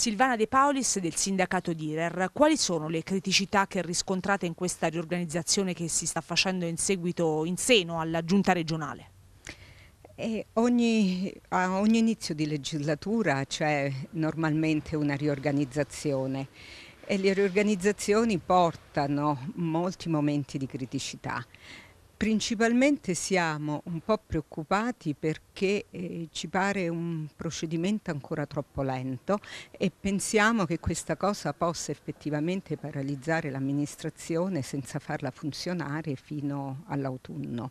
Silvana De Paulis del sindacato Direr, quali sono le criticità che riscontrate in questa riorganizzazione che si sta facendo in seguito in seno alla giunta regionale? Eh, ogni, a ogni inizio di legislatura c'è normalmente una riorganizzazione e le riorganizzazioni portano molti momenti di criticità. Principalmente siamo un po' preoccupati perché eh, ci pare un procedimento ancora troppo lento e pensiamo che questa cosa possa effettivamente paralizzare l'amministrazione senza farla funzionare fino all'autunno.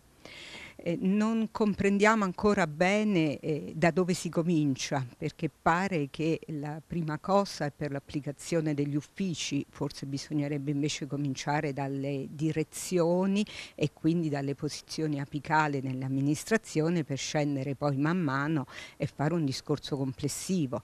Eh, non comprendiamo ancora bene eh, da dove si comincia, perché pare che la prima cosa è per l'applicazione degli uffici, forse bisognerebbe invece cominciare dalle direzioni e quindi dalle posizioni apicali nell'amministrazione per scendere poi man mano e fare un discorso complessivo.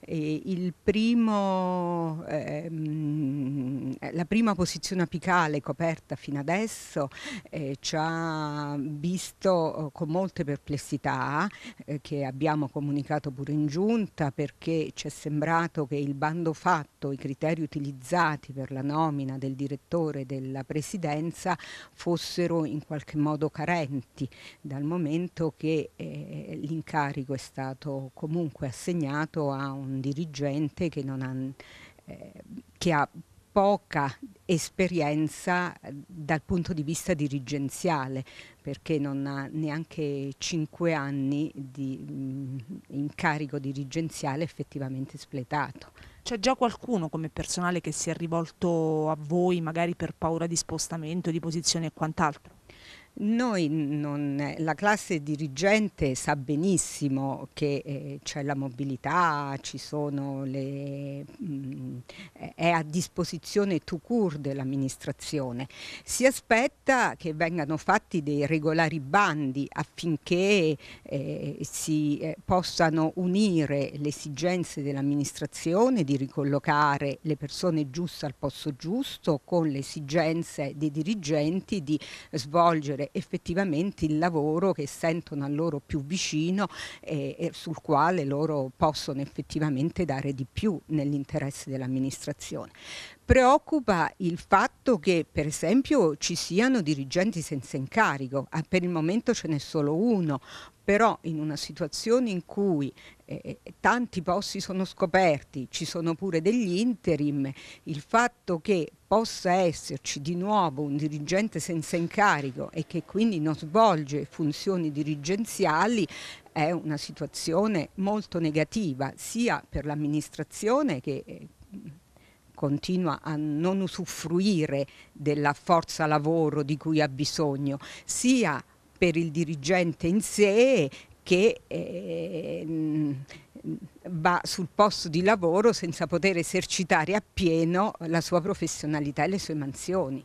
E il primo ehm, eh, la prima posizione apicale coperta fino adesso eh, ci ha visto oh, con molte perplessità eh, che abbiamo comunicato pure in giunta perché ci è sembrato che il bando fatto, i criteri utilizzati per la nomina del direttore della presidenza fossero in qualche modo carenti dal momento che eh, l'incarico è stato comunque assegnato a un dirigente che non ha eh, che ha poca esperienza eh, dal punto di vista dirigenziale, perché non ha neanche cinque anni di mh, mm, incarico dirigenziale effettivamente espletato. C'è già qualcuno come personale che si è rivolto a voi magari per paura di spostamento, di posizione e quant'altro? Noi non, la classe dirigente sa benissimo che eh, c'è la mobilità, le, mh, mm, è a disposizione tout court dell'amministrazione. Si aspetta che vengano fatti dei regolari bandi affinché eh, si eh, possano unire le esigenze dell'amministrazione di ricollocare le persone giuste al posto giusto con le esigenze dei dirigenti di svolgere effettivamente il lavoro che sentono a loro più vicino e, e sul quale loro possono effettivamente dare di più nell'interesse dell'amministrazione. Preoccupa il fatto che per esempio ci siano dirigenti senza incarico, ah, per il momento ce n'è solo uno, però in una situazione in cui eh, eh tanti posti sono scoperti, ci sono pure degli interim, il fatto che possa esserci di nuovo un dirigente senza incarico e che quindi non svolge funzioni dirigenziali è una situazione molto negativa sia per l'amministrazione che eh, continua a non usufruire della forza lavoro di cui ha bisogno, sia per il dirigente in sé che eh, va sul posto di lavoro senza poter esercitare appieno la sua professionalità e le sue mansioni.